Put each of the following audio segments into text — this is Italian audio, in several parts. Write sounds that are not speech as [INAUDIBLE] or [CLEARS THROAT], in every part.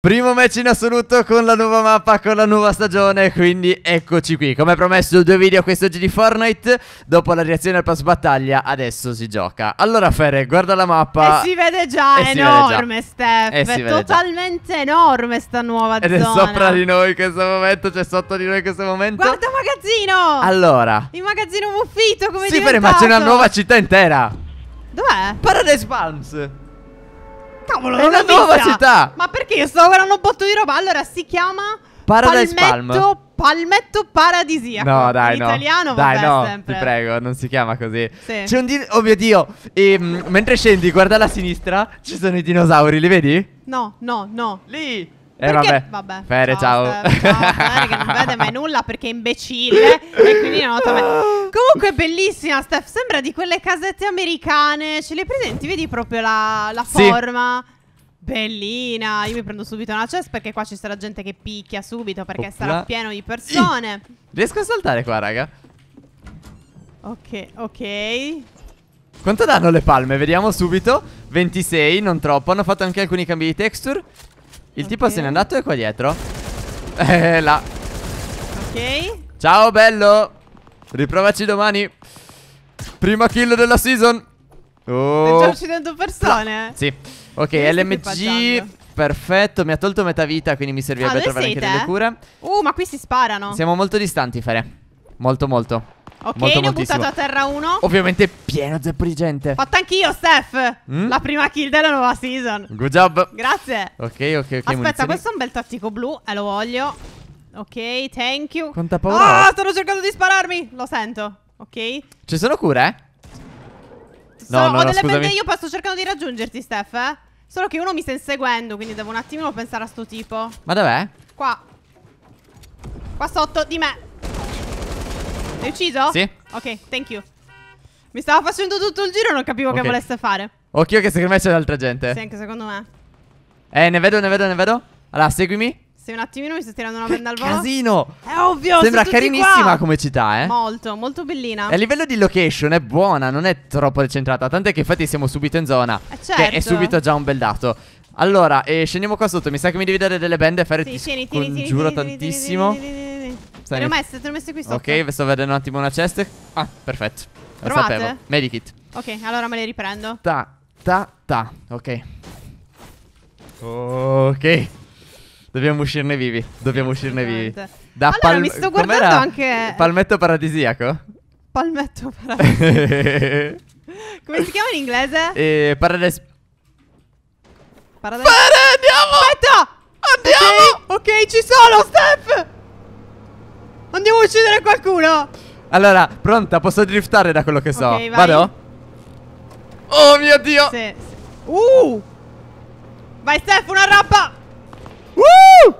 Primo match in assoluto con la nuova mappa, con la nuova stagione, quindi eccoci qui. Come promesso due video quest'oggi di Fortnite, dopo la reazione al pass battaglia, adesso si gioca. Allora Ferre, guarda la mappa. E si vede già, è enorme Steph, è totalmente già. enorme sta nuova Ed zona. Ed è sopra di noi in questo momento, c'è cioè sotto di noi in questo momento. Guarda il magazzino! Allora. Il magazzino muffito come sì, Sì Ferre, ma c'è una nuova città intera. Dov'è? Paradise Palms. Cavolo, è una nuova vista. città. Ma perché io sto guardando un botto di roba? Allora si chiama Paradise Palmetto, Palm. Palmetto paradisiaco. No, dai, In no. italiano, dai, vabbè, no. Sempre. Ti prego, non si chiama così. Sì. C'è un Oh mio Dio. E, ehm, mentre scendi, guarda alla sinistra, ci sono i dinosauri, li vedi? No, no, no. Lì. Eh vabbè. vabbè. Fere, ciao. Ciao, Steph, ciao Fere, che non vede mai [LAUGHS] nulla perché è imbecille e quindi non nota mai. Comunque è bellissima, Steph, sembra di quelle casette americane. Ce le presenti? Vedi proprio la, la sì. forma? Bellina. Io mi prendo subito una chest perché qua ci sarà gente che picchia subito perché Opla. sarà pieno di persone. [CLEARS THROAT] Riesco a saltare qua, raga? Ok, ok. Quanto danno le palme? Vediamo subito 26, non troppo Hanno fatto anche alcuni cambi di texture il okay. tipo se n'è andato e qua dietro [LAUGHS] Eh là Ok Ciao bello Riprovaci domani Prima kill della season Oh Sto uccidendo persone Sì Ok che LMG Perfetto Mi ha tolto metà vita Quindi mi servirebbe ah, trovare siete? anche delle cure Uh ma qui si sparano Siamo molto distanti Fere Molto molto Ok, Molto, ne ho buttato a terra uno. Ovviamente pieno zeppo di gente. Fatta anch'io, Steph. Mm? La prima kill della nuova season. Good job. Grazie. Ok, ok, ok. Aspetta, munizioni. questo è un bel tattico blu. Eh, lo voglio. Ok, thank you. Quanta paura. Ah, oh, stanno cercando di spararmi. Lo sento. Ok. Ci sono cure? No, so, no, ho no, delle bende. Io sto cercando di raggiungerti, Steph. Eh? Solo che uno mi sta inseguendo. Quindi devo un attimino pensare a sto tipo. Ma dov'è? Qua. Qua sotto di me. L'hai ucciso? Sì. Ok, thank you. Mi stava facendo tutto il giro e non capivo okay. che volesse fare. Occhio che secondo me c'è altra gente. Sì, anche secondo me. Eh, ne vedo, ne vedo, ne vedo. Allora, seguimi. Sei un attimino mi sto tirando una penna al volo. Casino! È ovvio, Sembra carinissima qua. come città, eh. Molto, molto bellina. E a livello di location è buona, non è troppo decentrata. Tant'è che infatti siamo subito in zona. Eh, certo. Che è certo. subito già un bel dato. Allora, eh, scendiamo qua sotto. Mi sa che mi devi dare delle bende e fare sì, tieni, tieni, tieni, tantissimo. Tieni, tieni, tieni, te l'ho messo, te l'ho messo qui sotto. Ok, sto vedendo un attimo una cesta. Ah, perfetto. Lo Trovate? sapevo. Medikit. Ok, allora me le riprendo. Ta, ta, ta. Ok. Ok. Dobbiamo uscirne vivi. Dobbiamo uscirne vivi. Da allora, pal- mi sto guardando anche... Palmetto paradisiaco? Palmetto paradisiaco. [LAUGHS] Come si chiama in inglese? Eh, paradise... Paradise... Bene, andiamo! Aspetta! Andiamo! ok, okay ci sono, Steph! Andiamo a uccidere qualcuno Allora, pronta, posso driftare da quello che so okay, vai. Vado? Oh mio Dio sì, sì. Uh Vai Steph, una rappa Uh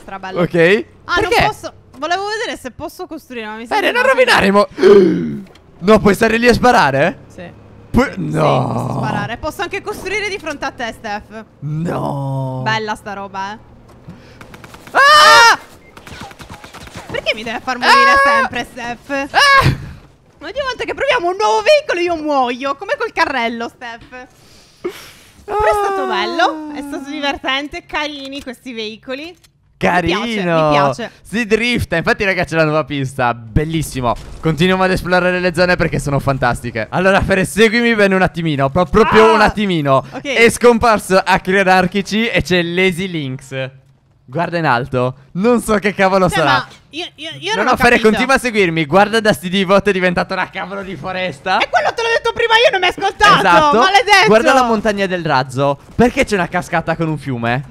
Strabello Ok Ah, Perché? non posso Volevo vedere se posso costruire ma mi Bene, non rovinare mo [GASPS] No, puoi stare lì a sparare? Sì Pu No sì, posso sparare Posso anche costruire di fronte a te, Steph No Bella sta roba, eh Ah! Perché mi deve far morire ah! sempre, Steph? Ah! Ogni volta che proviamo un nuovo veicolo io muoio, come col carrello, Steph. Però è stato bello, è stato divertente, carini questi veicoli. Carino, mi piace, mi piace. si drifta. Infatti, ragazzi, la nuova pista, bellissimo. Continuiamo ad esplorare le zone perché sono fantastiche. Allora, Fer, seguimi bene un attimino. proprio ah! un attimino. Okay. È scomparso a Creanarchici e c'è Lazy Links. Guarda in alto. Non so che cavolo cioè, sarà. Io, io, io non, non ho Fere, continua a seguirmi. Guarda da sti divot è diventata una cavolo di foresta. E quello te l'ho detto prima, io non mi hai ascoltato. Esatto. Maledetto. Guarda la montagna del razzo. Perché c'è una cascata con un fiume?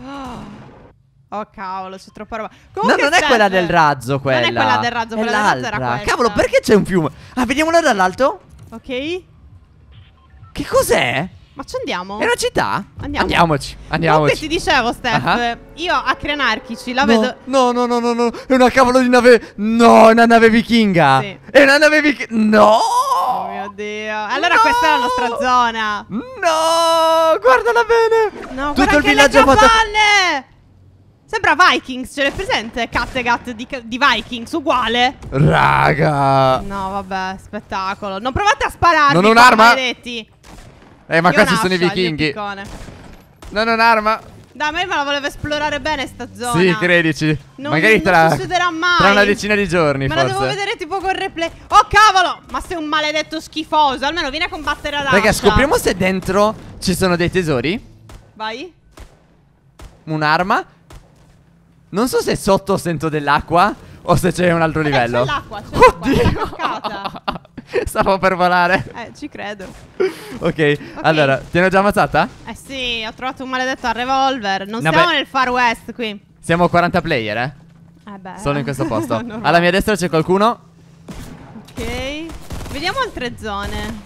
Oh, oh cavolo, c'è troppa roba. Comunque no, non è quella del razzo quella. Non è quella del razzo, quella del razzo era questa. Cavolo, perché c'è un fiume? Ah, vediamola dall'alto. Ok. Che cos'è? Ma ci andiamo? È una città? Andiamo. Andiamoci, andiamoci. Comunque ti dicevo, Steph, uh ah, -huh. Ah. io a Crenarchici la no, vedo... No, no, no, no, no, è una cavolo di nave... No, è una nave vichinga. Sì. È una nave vichinga... No! Oh mio Dio. Allora no! questa è la nostra zona. No! Guardala bene! No, Tutto guarda il villaggio è fatto... Sembra Vikings, ce l'hai presente? Kattegat di, di Vikings, uguale Raga No, vabbè, spettacolo Non provate a spararmi. Non ho un'arma eh, ma qua ci sono i vichinghi. Non ho un'arma. Da me me la volevo esplorare bene sta zona. Sì, credici. Non, Magari tra, non succederà mai. Tra una decina di giorni. Me forse. la devo vedere tipo con replay. Oh, cavolo! Ma sei un maledetto schifoso. Almeno vieni a combattere ad Raga, scopriamo se dentro ci sono dei tesori. Vai. Un'arma. Non so se sotto sento dell'acqua o se c'è un altro Vabbè, livello. C'è l'acqua, c'è Oddio. [LAUGHS] [LAUGHS] Stavo per volare. Eh, ci credo. [LAUGHS] okay. ok, allora, ti hanno già ammazzata? Eh sì, ho trovato un maledetto al revolver. Non Vabbè. siamo nel Far West qui. Siamo 40 player, eh? Eh beh. Sono in questo posto. [LAUGHS] Alla mia destra c'è qualcuno. Ok. Vediamo altre zone.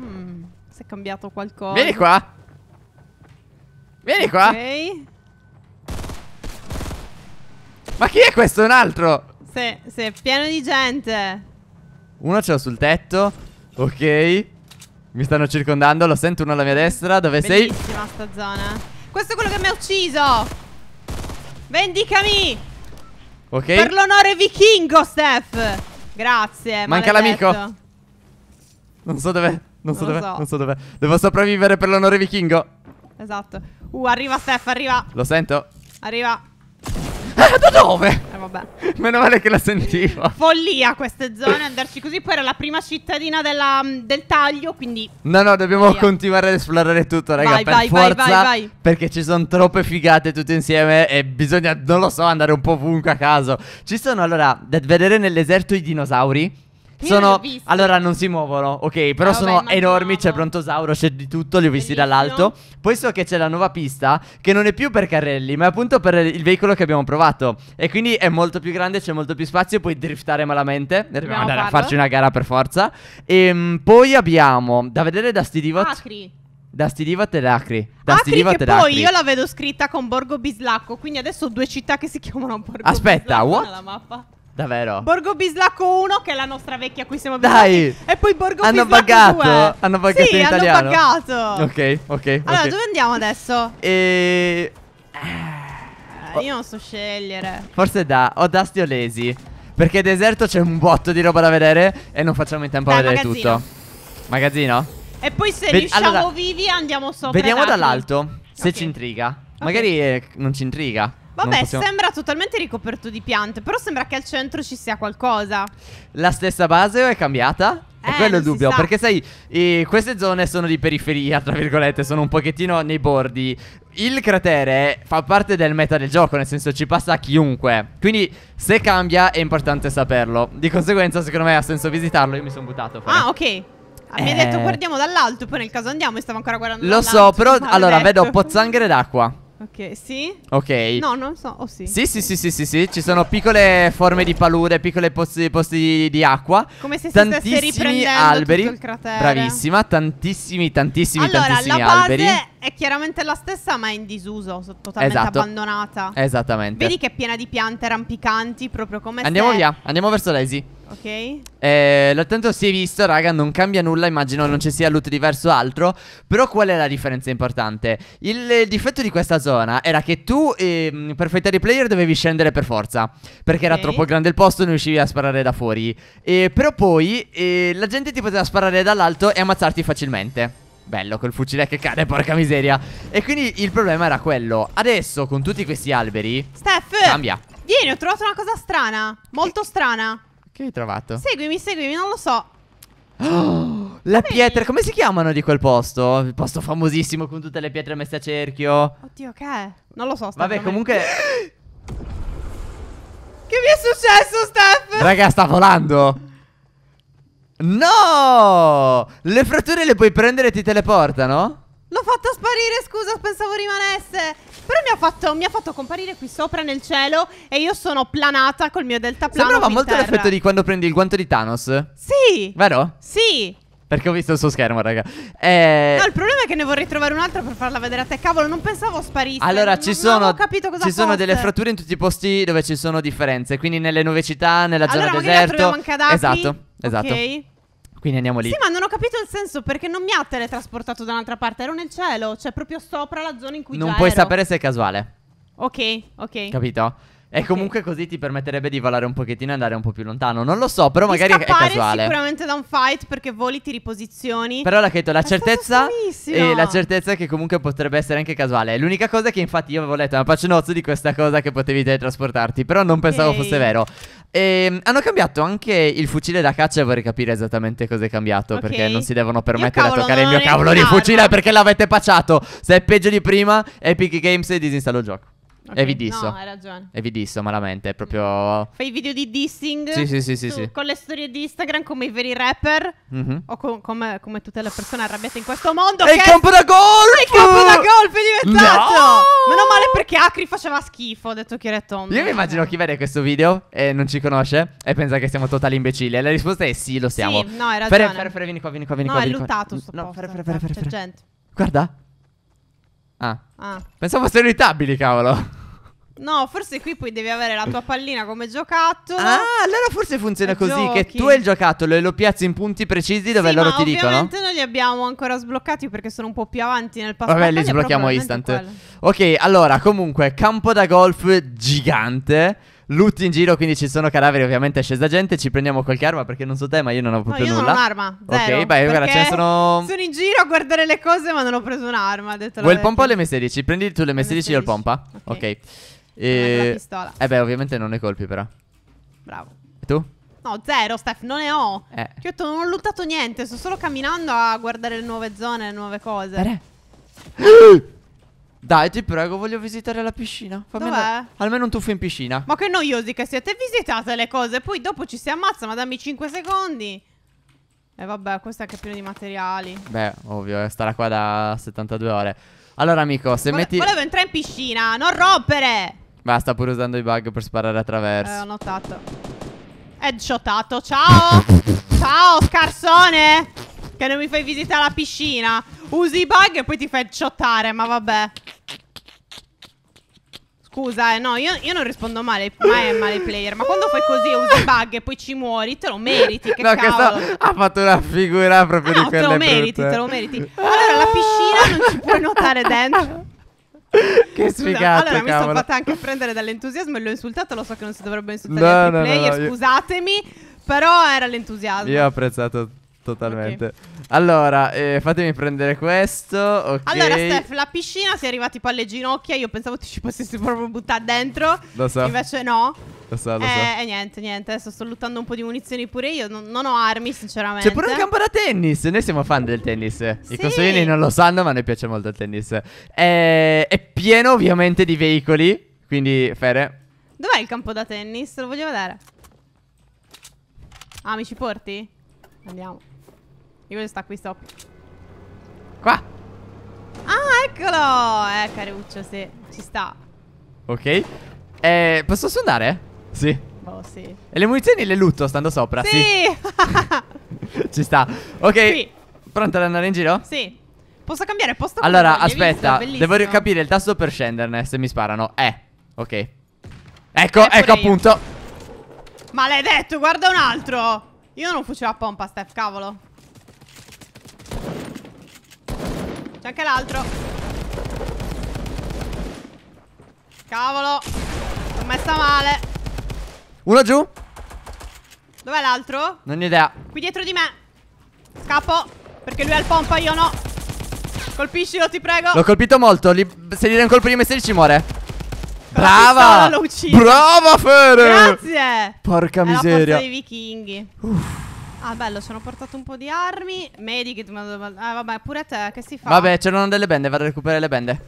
Hmm, si è cambiato qualcosa. Vieni qua. Vieni qua. Ok. Ma chi è questo? Un altro? Sì, sì, pieno di gente. Uno ce l'ho sul tetto Ok Mi stanno circondando Lo sento uno alla mia destra Dove Bellissima sei? Bellissima sta zona Questo è quello che mi ha ucciso Vendicami Ok Per l'onore vichingo Steph Grazie Manca l'amico Non so dov'è Non so dov'è so. Non so dov'è Devo sopravvivere per l'onore vichingo Esatto Uh arriva Steph arriva Lo sento Arriva eh, Da dove? [LAUGHS] vabbè. [LAUGHS] Meno male che la sentivo. Follia queste zone, andarci così. Poi era la prima cittadina della, mm, del taglio, quindi... No, no, dobbiamo via. continuare ad esplorare tutto, raga. Vai, per vai, forza, vai, vai, vai. Perché ci sono troppe figate tutte insieme e bisogna, non lo so, andare un po' ovunque a caso. Ci sono, allora, da vedere nell'eserto i dinosauri sono, allora non si muovono, ok, però ah, sono vabbè, enormi, no, c'è Prontosauro, c'è di tutto, li ho visti dall'alto. Poi so che c'è la nuova pista che non è più per carrelli, ma è appunto per il veicolo che abbiamo provato. E quindi è molto più grande, c'è molto più spazio, puoi driftare malamente. Dobbiamo andare farlo. a farci una gara per forza. E ehm, mh, poi abbiamo, da vedere Dusty Divot. Acri. Dusty e Lacri. Dusty Acri Divot e Lacri. Poi io la vedo scritta con Borgo Bislacco, quindi adesso due città che si chiamano Borgo Aspetta, Bislacco what? nella mappa. Davvero? Borgo Bislacco 1, che è la nostra vecchia qui siamo abituati. Dai! E poi Borgo hanno Bislacco buggato, 2. Hanno buggato sì, in hanno italiano. hanno buggato. Ok, ok. Allora, okay. dove andiamo adesso? E... Eh, io non so scegliere. Forse da... o da Stiolesi. Perché deserto c'è un botto di roba da vedere e non facciamo in tempo Dai, a vedere magazzino. tutto. Magazzino? E poi se Ve riusciamo allora, vivi andiamo sopra. Vediamo dall'alto, se okay. ci intriga. Okay. Magari eh, non ci intriga. Vabbè, possiamo... sembra totalmente ricoperto di piante, però sembra che al centro ci sia qualcosa. La stessa base o è cambiata? Eh, è quello il dubbio, perché sai, eh, queste zone sono di periferia, tra virgolette, sono un pochettino nei bordi. Il cratere fa parte del meta del gioco, nel senso ci passa chiunque. Quindi se cambia è importante saperlo. Di conseguenza, secondo me ha senso visitarlo. Io mi sono buttato fuori. Ah, ok. Ah, eh... Mi ha detto guardiamo dall'alto, poi nel caso andiamo e stavo ancora guardando Lo so, però allora ecco. vedo pozzanghere d'acqua. Ok, sì? Ok. No, non so, oh, sì. Sì, sì, sì, sì, sì, sì, ci sono piccole forme di palude, piccole posti, posti di, di, acqua. Come se si tantissimi riprendendo alberi. Bravissima, tantissimi, tantissimi, allora, tantissimi alberi. Base è chiaramente la stessa, ma è in disuso, totalmente esatto. abbandonata. Esattamente. Vedi che è piena di piante rampicanti, proprio come Andiamo se... via, andiamo verso Lazy. Ok. Eh, l'attanto si è visto, raga, non cambia nulla, immagino non ci sia loot diverso altro. Però qual è la differenza importante? Il, il difetto di questa zona era che tu, eh, per fightare i player, dovevi scendere per forza. Perché okay. era troppo grande il posto, non riuscivi a sparare da fuori. Eh, però poi eh, la gente ti poteva sparare dall'alto e ammazzarti facilmente. Bello quel fucile che cade, porca miseria E quindi il problema era quello Adesso con tutti questi alberi Steph Cambia Vieni, ho trovato una cosa strana Molto che... strana Che hai trovato? Seguimi, seguimi, non lo so oh, [GASPS] Le pietre, come si chiamano di quel posto? Il posto famosissimo con tutte le pietre messe a cerchio Oddio, che è? Non lo so Steph Vabbè, comunque... che mi è successo, Steph? Raga, sta volando No! Le fratture le puoi prendere e ti teleportano? L'ho fatto sparire, scusa, pensavo rimanesse. Però mi ha, fatto, mi ha, fatto, comparire qui sopra nel cielo e io sono planata col mio delta deltaplano Sembrava molto l'effetto di quando prendi il guanto di Thanos. Sì. Vero? Sì. Perché ho visto il suo schermo, raga. Eh... No, il problema è che ne vorrei trovare un altro per farla vedere a te. Cavolo, non pensavo sparisse. Allora, non, ci sono. ci sono delle fratture in tutti i posti dove ci sono differenze. Quindi nelle nuove città, nella allora, zona deserto. Allora, magari la troviamo anche ad Api. Esatto. Esatto. Ok. Quindi andiamo lì. Sì, ma non ho capito il senso perché non mi ha teletrasportato da un'altra parte. Ero nel cielo, cioè proprio sopra la zona in cui Non puoi ero. sapere se è casuale. Ok, ok. Capito? E okay. comunque così ti permetterebbe di volare un pochettino e andare un po' più lontano. Non lo so, però di magari è casuale. sicuramente da un fight perché voli ti riposizioni. Però l'ha detto la è certezza e la certezza è che comunque potrebbe essere anche casuale. L'unica cosa è che infatti io avevo letto una pace nozze di questa cosa che potevi teletrasportarti, però non okay. pensavo fosse vero. E ehm, hanno cambiato anche il fucile da caccia vorrei capire esattamente cosa è cambiato okay. perché non si devono permettere di toccare il mio cavolo di fucile perché l'avete pacciato. Se è peggio di prima, Epic Games disinstallo il gioco. Okay. E vi disso. No, hai ragione. E vi disso malamente, è proprio... Mm-hmm. Fai i video di dissing? Sì, sì, sì, sì, sì, Con le storie di Instagram come i veri rapper? Mm-hmm. O co- come, come, tutte le persone arrabbiate in questo mondo E che... il campo da golf! Il campo da golf è diventato! No! Meno male perché Acri faceva schifo, ho detto che era tondo. Io mi immagino chi vede questo video e non ci conosce e pensa che siamo totali imbecilli. E la risposta è sì, lo siamo. Sì, no, hai ragione. Ferre, ferre, ferre, vieni qua, vieni qua, vieni no, qua. No, è lutato sto No, ferre, ferre, ferre, ferre. C'è gente. Guarda. Ah. ah. Pensavo fossero irritabili, cavolo. No, forse qui poi devi avere la tua pallina come giocattolo. Ah, allora forse funziona così: giochi. che tu hai il giocattolo e lo piazzi in punti precisi dove sì, loro ti dicono. Ovviamente non li abbiamo ancora sbloccati perché sono un po' più avanti nel passato. Vabbè, li sblocchiamo instant. Quello. Ok, allora, comunque, campo da golf gigante loot in giro, quindi ci sono cadaveri, ovviamente è scesa gente, ci prendiamo qualche arma perché non so te, ma io non ho proprio no, nulla. Non ho un'arma, zero. Ok, beh, guarda, ce ne sono Sono in giro a guardare le cose, ma non ho preso un'arma, detto Vuoi il pompa o le M16? Prendi tu le M16 io il pompa. Ok. okay. E... Eh, eh beh, ovviamente non ne colpi però. Bravo. E tu? No, zero, Steph, non ne ho. Eh. Io non ho lottato niente, sto solo camminando a guardare le nuove zone, le nuove cose. Beh. [GASPS] [LAUGHS] Dai, ti prego, voglio visitare la piscina. Fammi andare- Almeno un tuffo in piscina. Ma che noiosi che siete, visitate le cose, poi dopo ci si ammazza, ma dammi 5 secondi. E eh, vabbè, questo è anche pieno di materiali. Beh, ovvio, eh, starà qua da 72 ore. Allora, amico, se Vole- metti. Volevo entrare in piscina, non rompere! Ma sta pure usando i bug per sparare attraverso. Eh, ho notato. Headshotato, ciao! [LAUGHS] ciao, scarsone! Che non mi fai visitare la piscina. Usi i bug e poi ti fai headshottare, ma vabbè scusa, eh, no, io, io, non rispondo male, mai male player, ma quando fai così e usi bug e poi ci muori, te lo meriti, che no, cavolo. Questo ha fatto una figura proprio ah, di no, quelle te lo meriti, brutte. te lo meriti. Allora, la piscina non ci puoi nuotare dentro. [LAUGHS] Che sfigato, Allora, cavolo. mi sono fatta anche prendere dall'entusiasmo e l'ho insultato, lo so che non si dovrebbe insultare no, no player, no, no, scusatemi, io... però era l'entusiasmo. Io ho apprezzato totalmente. Okay. Allora, eh, fatemi prendere questo. Okay. Allora, Steph, la piscina si è arrivata tipo alle ginocchia. Io pensavo ti ci potessi proprio buttare dentro. Lo so. Invece no. Lo so, lo eh, so. Eh, e niente, niente. Adesso sto lottando un po' di munizioni pure io. Non, non ho armi, sinceramente. C'è pure un campo da tennis. Noi siamo fan del tennis. Sì. I costruini non lo sanno, ma noi piace molto il tennis. È, eh, è pieno, ovviamente, di veicoli. Quindi, Fere. Dov'è il campo da tennis? Lo voglio vedere. Ah, mi ci porti? Andiamo. Io voglio sta qui, stop. Qua. Ah, eccolo. Eh, caruccio, sì. Ci sta. Ok. Eh, posso suonare? Sì. Oh, sì. E le munizioni le lutto stando sopra? Sì. sì. [LAUGHS] Ci sta. Ok. Qui. Pronta ad andare in giro? Sì. Posso cambiare posto? Allora, aspetta. Devo capire il tasto per scenderne se mi sparano. Eh. Ok. Ecco, eh, ecco appunto. Io. Maledetto, guarda un altro. Io non fucile a pompa, Steph, cavolo. C'è anche l'altro. Cavolo. L'ho messa male. Uno giù. Dov'è l'altro? Non ho idea. Qui dietro di me. Scappo. Perché lui ha il pompa, io no. Colpiscilo, ti prego. L'ho colpito molto. Li... Se gli dai un colpo di messere ci muore. Brava! Brava Fede! Grazie! Porca miseria. È la forza dei vichinghi. Uff. Ah, bello, sono portato un po' di armi. Medikit, ma... Ah, vabbè, pure a te, che si fa? Vabbè, c'erano delle bende, vado a recuperare le bende.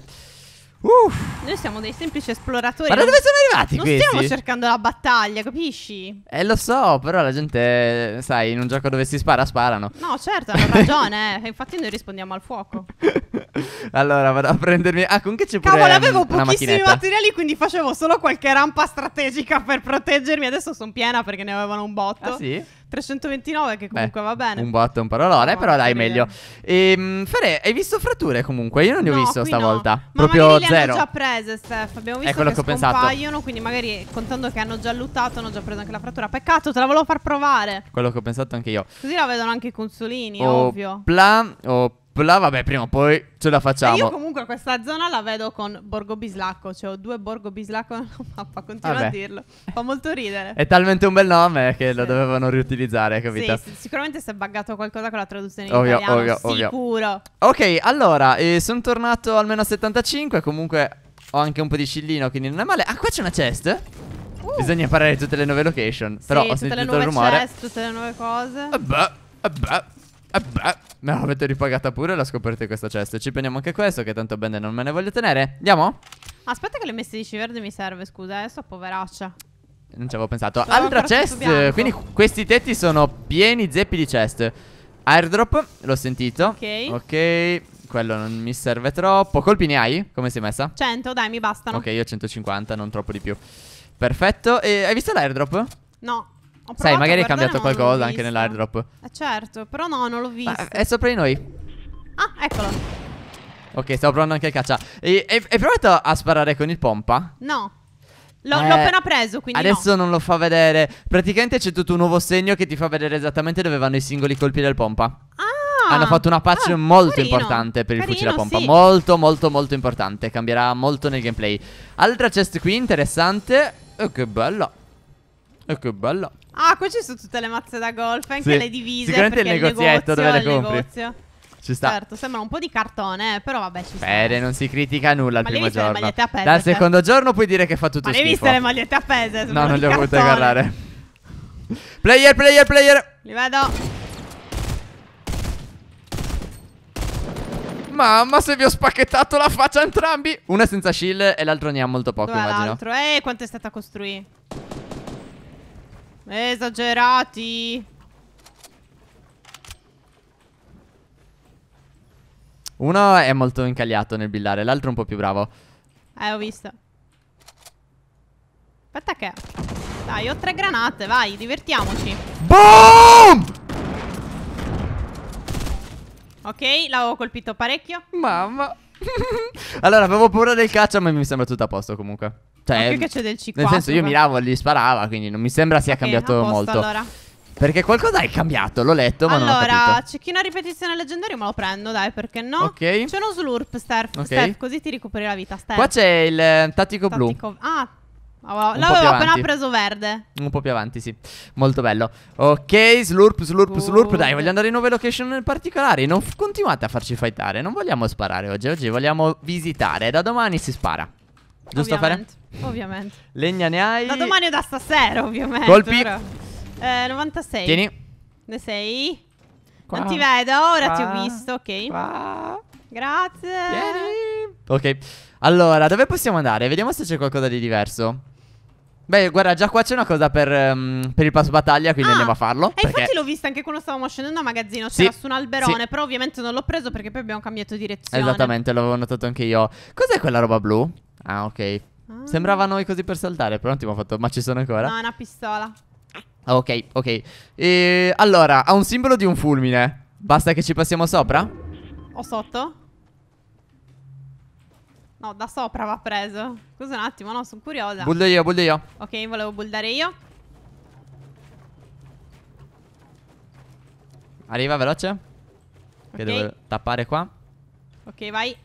Uff. Noi siamo dei semplici esploratori. Ma da dove sono arrivati non questi? stiamo cercando la battaglia, capisci? Eh, lo so, però la gente, sai, in un gioco dove si spara, sparano. No, certo, hanno ragione. [LAUGHS] Eh. Infatti noi rispondiamo al fuoco. [LAUGHS] allora, vado a prendermi... Ah, con che c'è pure Cavolo, avevo um, pochissimi materiali, quindi facevo solo qualche rampa strategica per proteggermi. Adesso sono piena perché ne avevano un botto. Ah, sì? 329 che comunque Beh, va bene. Un botto, un parolone, no, però dai, meglio. Ehm, Fere, hai visto fratture comunque? Io non ne ho no, visto stavolta. No. Proprio zero. Le Ma già prese, Steph. Abbiamo visto È quello ecco, che, che ho pensato. quindi magari contando che hanno già luttato hanno già preso anche la frattura. Peccato, te la volevo far provare. Quello che ho pensato anche io. Così la vedono anche i consolini, o ovvio. Pla o tripla, vabbè, prima o poi ce la facciamo. E io comunque questa zona la vedo con Borgo Bislacco, cioè ho due Borgo Bislacco nella mappa, continuo vabbè. a dirlo. Fa molto ridere. È talmente un bel nome che sì. lo dovevano riutilizzare, capito? Sì, sì, sicuramente si è buggato qualcosa con la traduzione in ovvio, italiano, ovvio, sicuro. Ovvio. Ok, allora, eh, sono tornato almeno a 75, comunque ho anche un po' di scillino, quindi non è male. Ah, qua c'è una chest? Uh. Bisogna imparare tutte le nuove location. Sì, però ho sentito il rumore. Chest, tutte le nuove cose. Eh beh, eh beh. Eh ah, beh, ah, me l'avete ripagata pure la scoperta di questa chest. Ci prendiamo anche questo, che tanto bene non me ne voglio tenere. Andiamo? Aspetta che le messe di civerde mi serve, scusa, eh, sto poveraccia. Non ci avevo pensato. Sono Altra chest, quindi questi tetti sono pieni zeppi di chest. Airdrop, l'ho sentito. Ok. Ok. Quello non mi serve troppo. Colpi ne hai? Come sei messa? 100, dai, mi bastano. Ok, io 150, non troppo di più. Perfetto. E hai visto l'airdrop? No. Sai, magari è cambiato qualcosa anche nell'airdrop. Eh certo, però no, non l'ho visto. Ma è sopra di noi. Ah, eccolo. Ok, stavo provando anche a caccia. hai provato a sparare con il pompa? No. L'ho eh, appena preso, quindi. Adesso no. non lo fa vedere. Praticamente c'è tutto un nuovo segno che ti fa vedere esattamente dove vanno i singoli colpi del pompa. Ah! Hanno fatto una patch ah, molto carino, importante per il carino, fucile a pompa. Sì. Molto, molto, molto importante. Cambierà molto nel gameplay. Altra chest qui interessante. Oh, che bella. E eh, che bella. Ah, qua ci sono tutte le mazze da golf, anche sì. le divise. Sicuramente il negozietto dove le compri. Negozio. Ci sta. Certo, sembra un po' di cartone, eh, però vabbè, ci sta. Bene, non si critica nulla Ma il primo giorno. Le pezze, Dal cioè? secondo giorno puoi dire che fa tutto Ma schifo. hai visto le magliette appese? No, non le ho volute guardare. Player, player, player. Li vedo. Mamma, se vi ho spacchettato la faccia entrambi. Una senza shield e l'altro ne ha molto poco, Dov'è immagino. L'altro, eh, quanto è stata costruita? Esagerati. Uno è molto incagliato nel billare, l'altro è un po' più bravo. Eh, ho visto. Aspetta che... Dai, ho tre granate, vai, divertiamoci. Boom! Ok, l'avevo colpito parecchio. Mamma. [LAUGHS] allora, avevo paura del caccia, ma mi sembra tutto a posto comunque. Cioè, che c'è del C4. Nel senso, io miravo e gli sparava, quindi non mi sembra sia okay, cambiato posto, molto. Allora. Perché qualcosa è cambiato, l'ho letto, ma allora, non ho capito. Allora, c'è chi una ripetizione leggendaria, ma lo prendo, dai, perché no? Ok. C'è uno slurp, Steph, okay. così ti recuperi la vita, Steph. Qua c'è il eh, tattico, tattico blu. Ah, oh, oh, L'avevo appena preso verde. Un po' più avanti, sì. Molto bello. Ok, slurp, slurp, Good. Uh. slurp. Dai, voglio andare in nuove location particolari. Non continuate a farci fightare. Non vogliamo sparare oggi. Oggi vogliamo visitare. Da domani si spara. Giusto Ovviamente. Ovviamente. Legna ne hai. Da domani o da stasera, ovviamente. Colpi. Però. Eh, 96. Tieni. Ne sei? Qua. Non ti vedo, ora Qua. ti ho visto, ok. Qua. Grazie. Tieni. Ok. Allora, dove possiamo andare? Vediamo se c'è qualcosa di diverso. Beh, guarda, già qua c'è una cosa per, um, per, il pass battaglia, quindi ah, andiamo a farlo. E perché... infatti l'ho vista anche quando stavamo scendendo a magazzino, c'era sì, su un alberone, sì. però ovviamente non l'ho preso perché poi abbiamo cambiato direzione. Esattamente, l'avevo notato anche io. Cos'è quella roba blu? Ah, ok. Ah. Sembrava noi così per saltare, però un attimo ho fatto, ma ci sono ancora? No, una pistola. ok, ok. E, allora, ha un simbolo di un fulmine. Basta che ci passiamo sopra? O sotto? No, da sopra va preso. Scusa un attimo, no, sono curiosa. Bullo io, bullo io. Ok, volevo bullare io. Arriva veloce. Che devo tappare qua. Ok, vai.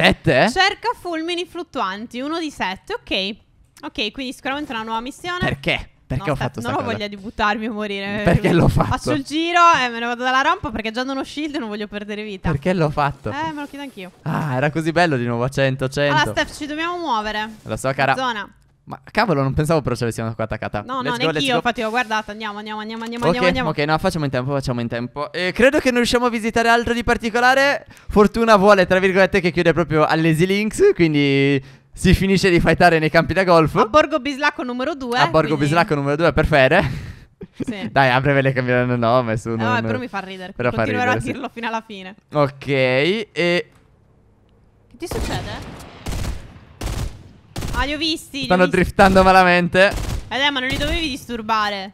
sette? Cerca fulmini fluttuanti, uno di sette, ok. Ok, quindi sicuramente è una nuova missione. Perché? Perché no, ho fatto sta Non ho voglia di buttarmi e morire. Perché l'ho fatto? Faccio il giro e me ne vado dalla rampa perché già non ho shield e non voglio perdere vita. Perché l'ho fatto? Eh, me lo chiedo anch'io. Ah, era così bello di nuovo a 100, 100. Allora, Steph, ci dobbiamo muovere. Lo so, cara. Zona. Ma cavolo, non pensavo però ce l'avessimo qua attaccata. No, let's no, go, neanche io. Infatti, ho guardato. Andiamo, andiamo, andiamo, andiamo, okay, andiamo. Ok, no, facciamo in tempo, facciamo in tempo. E credo che non riusciamo a visitare altro di particolare. Fortuna vuole, tra virgolette, che chiude proprio all'Easy Links. Quindi si finisce di fightare nei campi da golf. A Borgo Bislacco numero 2. A Borgo quindi... Bislacco numero 2 per Fere. Sì. [LAUGHS] Dai, a breve le cambieranno nome. Su, eh, non... però mi fa ridere. Però Continuerò fa ridere, a dirlo sì. fino alla fine. Ok, e. Che ti succede? Ah, li ho visti. Stanno ho visti. driftando malamente. Eh, ma non li dovevi disturbare.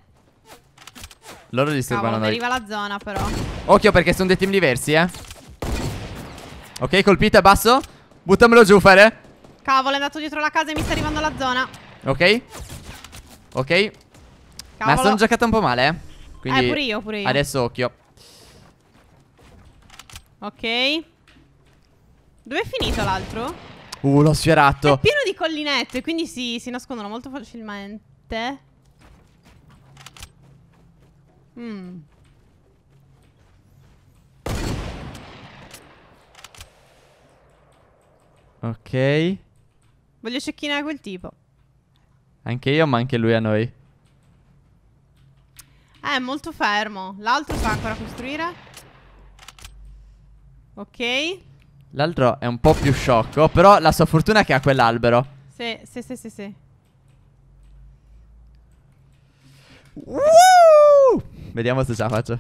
Loro disturbano Cavolo, noi. arriva la zona, però. Occhio, perché sono dei team diversi, eh. Ok, colpita, basso. Buttamelo giù, Fare. Cavolo, è andato dietro la casa e mi sta arrivando alla zona. Ok. Ok. Cavolo. Ma sono giocato un po' male, eh. Quindi eh, pure io, pure io. Adesso occhio. Ok. Dove è finito l'altro? Uh, l'ho sfiorato. È pieno di collinette, quindi si, si nascondono molto facilmente. Mm. Ok. Voglio cecchinare quel tipo. Anche io, ma anche lui a noi. Eh, molto fermo. L'altro sta ancora a costruire. Ok. L'altro è un po' più sciocco, però la sua fortuna è che ha quell'albero. Sì, sì, sì, sì, sì. Uh! Vediamo se ce la faccio.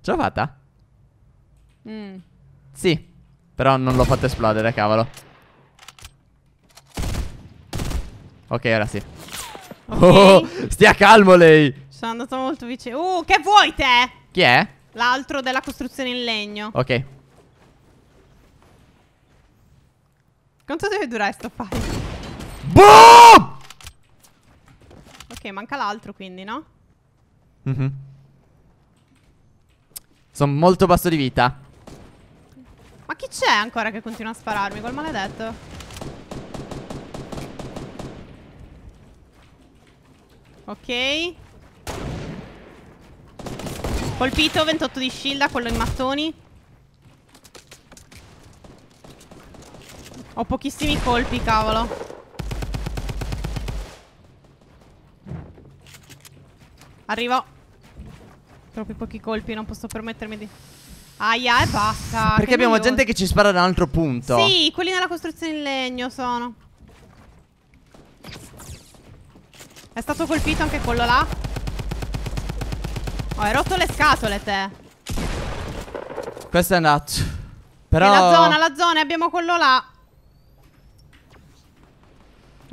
Ce l'ho fatta? Mm. Sì. Però non l'ho fatto esplodere, cavolo. Ok, ora sì. Okay. Oh, oh stia calmo lei. Sono andato molto vicino. Uh, che vuoi te? Chi è? L'altro della costruzione in legno. Ok. Quanto deve durare sto fight? Boom! Ok, manca l'altro quindi, no? Mm -hmm. Sono molto basso di vita. Ma chi c'è ancora che continua a spararmi? Quel maledetto. Ok. Colpito, 28 di shield quello in mattoni. Ho pochissimi colpi, cavolo. Arrivo. Troppi pochi colpi, non posso permettermi di... Aia e basta. Perché abbiamo gente che ci spara da un altro punto. Sì, quelli nella costruzione in legno sono. È stato colpito anche quello là. Oh, hai rotto le scatole te. Questo è andato. Però... È la zona, la zona, abbiamo quello là.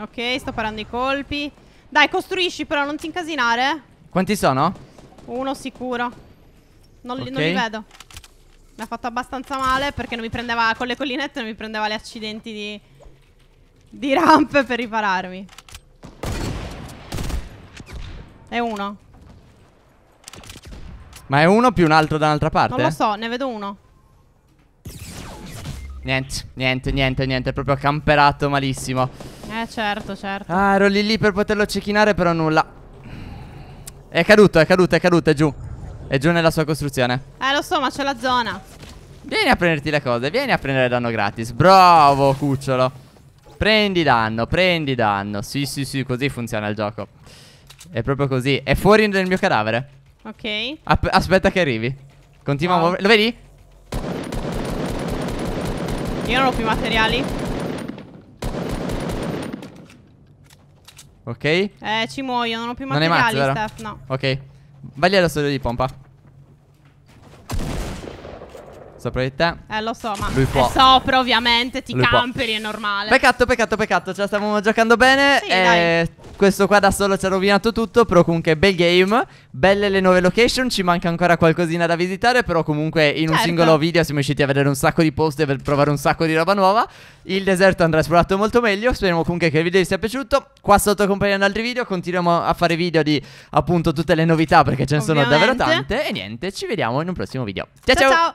Ok, sto parando i colpi. Dai, costruisci però, non ti incasinare. Quanti sono? Uno sicuro. Non, okay. li, non li vedo. Mi ha fatto abbastanza male perché non mi prendeva con le collinette, non mi prendeva gli accidenti di, di rampe per ripararmi. È uno. Ma è uno più un altro da un'altra parte? Non lo so, ne vedo uno. Niente, niente, niente, niente. È proprio camperato malissimo. Eh certo, certo. Ah, ero lì lì per poterlo cecchinare, però nulla. È caduto, è caduto, è caduto, è giù. È giù nella sua costruzione. Eh, lo so, ma c'è la zona. Vieni a prenderti le cose, vieni a prendere danno gratis. Bravo, cucciolo. Prendi danno, prendi danno. Sì, sì, sì, così funziona il gioco. È proprio così. È fuori nel mio cadavere. Ok. App aspetta che arrivi. Continua wow. a muovere. Lo vedi? Io non ho più materiali. Ok? Eh, ci muoio, non ho più non materiali, mazzo, Steph. No. Ok. Vai lì allo studio di pompa. Sopra di te. Eh, lo so, ma lui può. è sopra, ovviamente. Ti lui camperi, può. è normale. Peccato, peccato, peccato. Cioè, la stavamo giocando bene. Sì, e eh, dai. questo qua da solo ci ha rovinato tutto. Però comunque bel game. Belle le nuove location. Ci manca ancora qualcosina da visitare. Però comunque in certo. un singolo video siamo riusciti a vedere un sacco di posti per provare un sacco di roba nuova. Il deserto andrà esplorato molto meglio. Speriamo comunque che il video vi sia piaciuto. Qua sotto compaiono altri video. Continuiamo a fare video di appunto tutte le novità perché ce ne ovviamente. sono davvero tante. E niente, ci vediamo in un prossimo video. ciao! ciao. ciao. ciao.